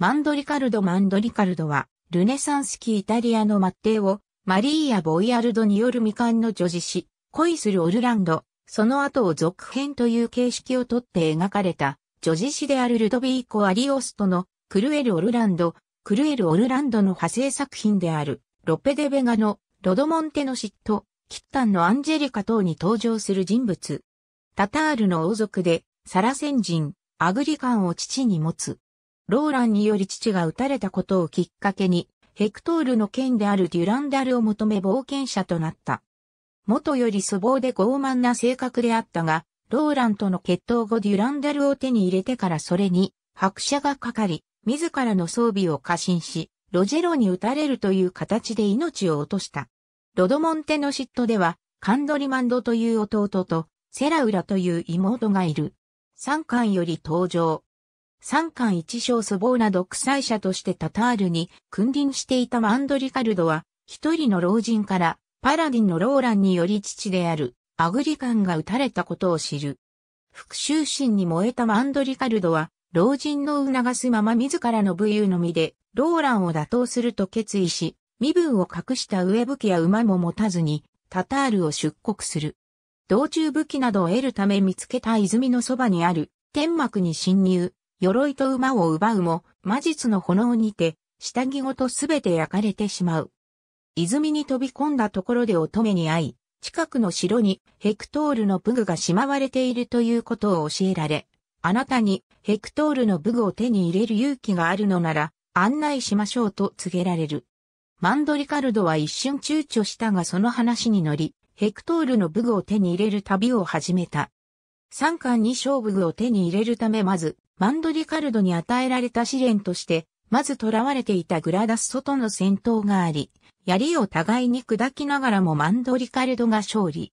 マンドリカルド・マンドリカルドは、ルネサンス期イタリアの末帝を、マリーア・ボイアルドによる未完の女児し、恋するオルランド、その後を続編という形式をとって描かれた、女児誌であるルドビーコ・アリオストの、クルエル・オルランド、クルエル・オルランドの派生作品である、ロペデ・ベガの、ロドモンテの嫉妬、キッタンのアンジェリカ等に登場する人物。タタールの王族で、サラセン人、アグリカンを父に持つ。ローランにより父が撃たれたことをきっかけに、ヘクトールの剣であるデュランダルを求め冒険者となった。元より粗暴で傲慢な性格であったが、ローランとの決闘後デュランダルを手に入れてからそれに拍車がかかり、自らの装備を過信し、ロジェロに撃たれるという形で命を落とした。ロドモンテの嫉妬では、カンドリマンドという弟と、セラウラという妹がいる。三巻より登場。三冠一勝粗暴な独裁者としてタタールに君臨していたマンドリカルドは、一人の老人からパラディンのローランにより父であるアグリカンが撃たれたことを知る。復讐心に燃えたマンドリカルドは、老人の促すまま自らの武勇の身で、ローランを打倒すると決意し、身分を隠した上武器や馬も持たずに、タタールを出国する。道中武器などを得るため見つけた泉のそばにある天幕に侵入、鎧と馬を奪うも、魔術の炎にて、下着ごとすべて焼かれてしまう。泉に飛び込んだところで乙女に会い、近くの城にヘクトールの武具がしまわれているということを教えられ、あなたにヘクトールの武具を手に入れる勇気があるのなら案内しましょうと告げられる。マンドリカルドは一瞬躊躇したがその話に乗り、ヘクトールの武具を手に入れる旅を始めた。三冠に小武具を手に入れるためまずマンドリカルドに与えられた試練として、まず囚われていたグラダス外との戦闘があり、槍を互いに砕きながらもマンドリカルドが勝利。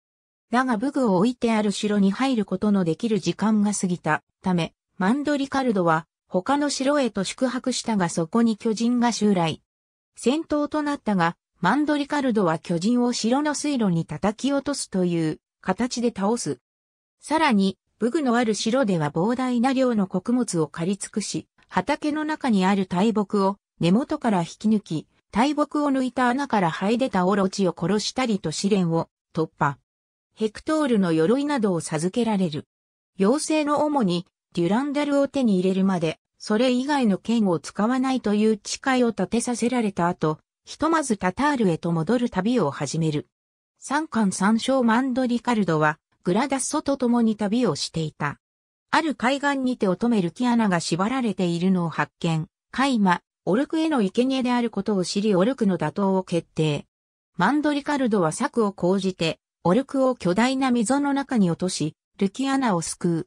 だが武具を置いてある城に入ることのできる時間が過ぎたため、マンドリカルドは他の城へと宿泊したがそこに巨人が襲来。戦闘となったが、マンドリカルドは巨人を城の水路に叩き落とすという形で倒す。さらに、武具のある城では膨大な量の穀物を刈り尽くし、畑の中にある大木を根元から引き抜き、大木を抜いた穴から這い出たオロチを殺したりと試練を突破。ヘクトールの鎧などを授けられる。妖精の主にデュランダルを手に入れるまで、それ以外の剣を使わないという誓いを立てさせられた後、ひとまずタタールへと戻る旅を始める。三冠三章マンドリカルドは、グラダッソと共に旅をしていた。ある海岸にて乙女ルキアナが縛られているのを発見、海馬、オルクへの生贄であることを知りオルクの打倒を決定。マンドリカルドは策を講じて、オルクを巨大な溝の中に落とし、ルキアナを救う。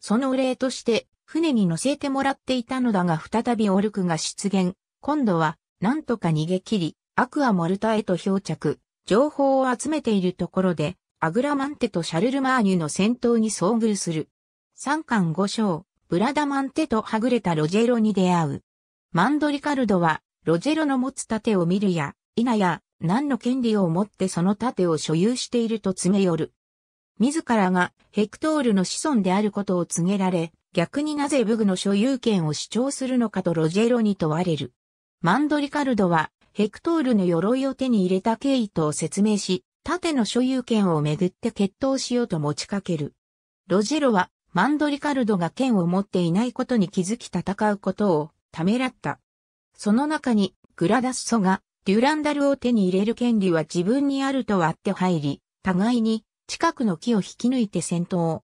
そのお礼として、船に乗せてもらっていたのだが再びオルクが出現。今度は、なんとか逃げ切り、アクアモルタへと漂着。情報を集めているところで、アグラマンテとシャルルマーニュの戦闘に遭遇する。三巻五章、ブラダマンテとはぐれたロジェロに出会う。マンドリカルドは、ロジェロの持つ盾を見るや、否や、何の権利を持ってその盾を所有していると詰め寄る。自らがヘクトールの子孫であることを告げられ、逆になぜ武具の所有権を主張するのかとロジェロに問われる。マンドリカルドは、ヘクトールの鎧を手に入れた経緯と説明し、盾の所有権をめぐって決闘しようと持ちかける。ロジェロはマンドリカルドが剣を持っていないことに気づき戦うことをためらった。その中にグラダッソがデュランダルを手に入れる権利は自分にあると割って入り、互いに近くの木を引き抜いて戦闘。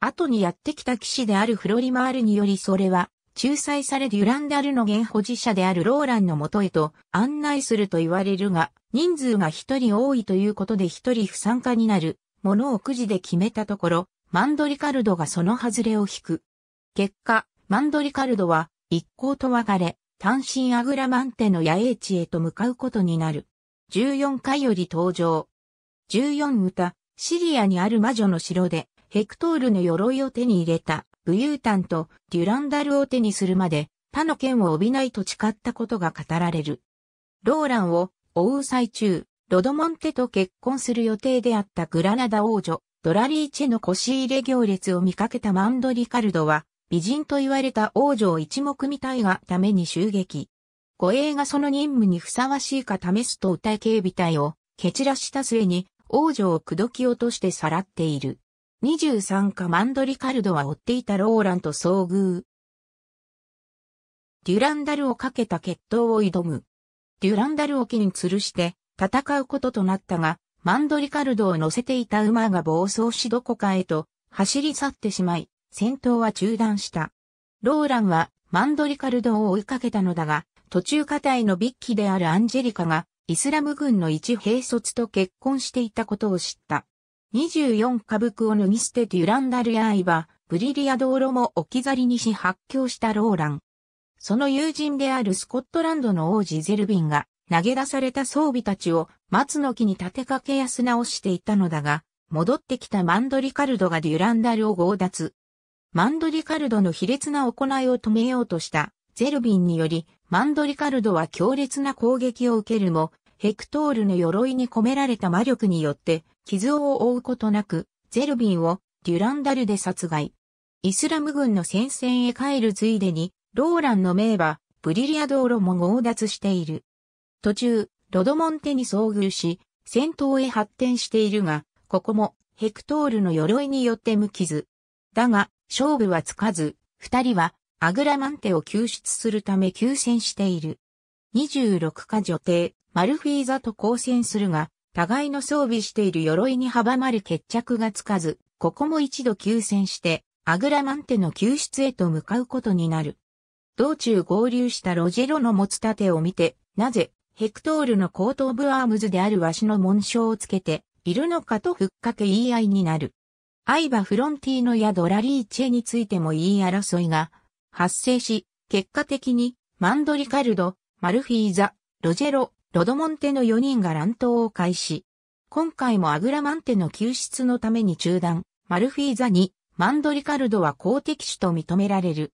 後にやってきた騎士であるフロリマールによりそれは仲裁されデュランダルの現保持者であるローランのもとへと案内すると言われるが、人数が一人多いということで一人不参加になる、ものをくじで決めたところ、マンドリカルドがその外れを引く。結果、マンドリカルドは一行と別れ、単身アグラマンテの野営地へと向かうことになる。14回より登場。14歌、シリアにある魔女の城で、ヘクトールの鎧を手に入れた。武勇譚とデュランダルを手にするまで、他の剣を帯びないと誓ったことが語られる。ローランを追う最中、ロドモンテと結婚する予定であったグラナダ王女、ドラリーチェの腰入れ行列を見かけたマンドリカルドは、美人と言われた王女を一目見たいがために襲撃。護衛がその任務にふさわしいか試すと歌い警備隊を蹴散らした末に王女を口説き落としてさらっている。23かマンドリカルドは追っていたローランと遭遇。デュランダルをかけた決闘を挑む。デュランダルを木に吊るして戦うこととなったが、マンドリカルドを乗せていた馬が暴走しどこかへと走り去ってしまい、戦闘は中断した。ローランはマンドリカルドを追いかけたのだが、途中課題のビッキであるアンジェリカがイスラム軍の一兵卒と結婚していたことを知った。24舞伎を脱ぎ捨てデュランダル刃、ブリリア道路も置き去りにし発狂したローラン。その友人であるスコットランドの王子ゼルビンが投げ出された装備たちを松の木に立てかけ安直していたのだが、戻ってきたマンドリカルドがデュランダルを強奪。マンドリカルドの卑劣な行いを止めようとしたゼルビンにより、マンドリカルドは強烈な攻撃を受けるも、ヘクトールの鎧に込められた魔力によって、傷を負うことなく、ゼルビンをデュランダルで殺害。イスラム軍の戦線へ帰るついでに、ローランの名馬、ブリリア道路も強奪している。途中、ロドモンテに遭遇し、戦闘へ発展しているが、ここもヘクトールの鎧によって無傷。だが、勝負はつかず、二人はアグラマンテを救出するため休戦している。26か女帝、マルフィーザと交戦するが、互いの装備している鎧に阻まれ決着がつかず、ここも一度休戦して、アグラマンテの救出へと向かうことになる。道中合流したロジェロの持つ盾を見て、なぜ、ヘクトールの後頭部アームズであるわしの紋章をつけて、いるのかとふっかけ言い合いになる。アイバフロンティーノやドラリーチェについても言い争いが発生し、結果的にマンドリカルド、マルフィーザ、ロジェロ、ロドモンテの4人が乱闘を開始。今回もアグラマンテの救出のために中断、マルフィーザに、マンドリカルドは公敵主と認められる。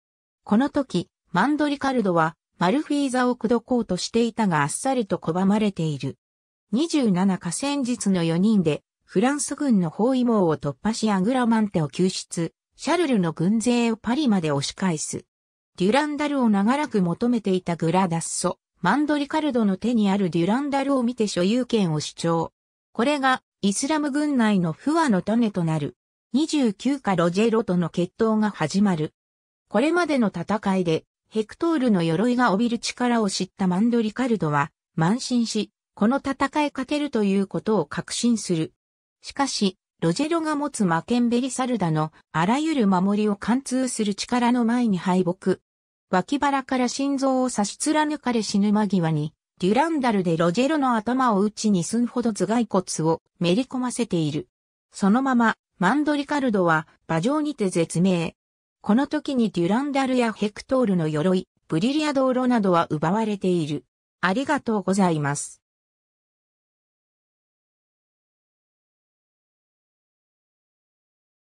この時、マンドリカルドは、マルフィーザを口説こうとしていたがあっさりと拒まれている。27河川日の4人で、フランス軍の包囲網を突破しアグラマンテを救出、シャルルの軍勢をパリまで押し返す。デュランダルを長らく求めていたグラダッソ、マンドリカルドの手にあるデュランダルを見て所有権を主張。これがイスラム軍内の不和の種となる。29かロジェロとの決闘が始まる。これまでの戦いでヘクトールの鎧が帯びる力を知ったマンドリカルドは慢心し、この戦い勝てるということを確信する。しかし、ロジェロが持つマケンベリサルダのあらゆる守りを貫通する力の前に敗北。脇腹から心臓を差し貫かれ死ぬ間際に、デュランダルでロジェロの頭を打ちに寸ほど頭蓋骨をめり込ませている。そのまま、マンドリカルドは馬上にて絶命。この時にデュランダルやヘクトールの鎧、ブリリアドーロなどは奪われている。ありがとうございます。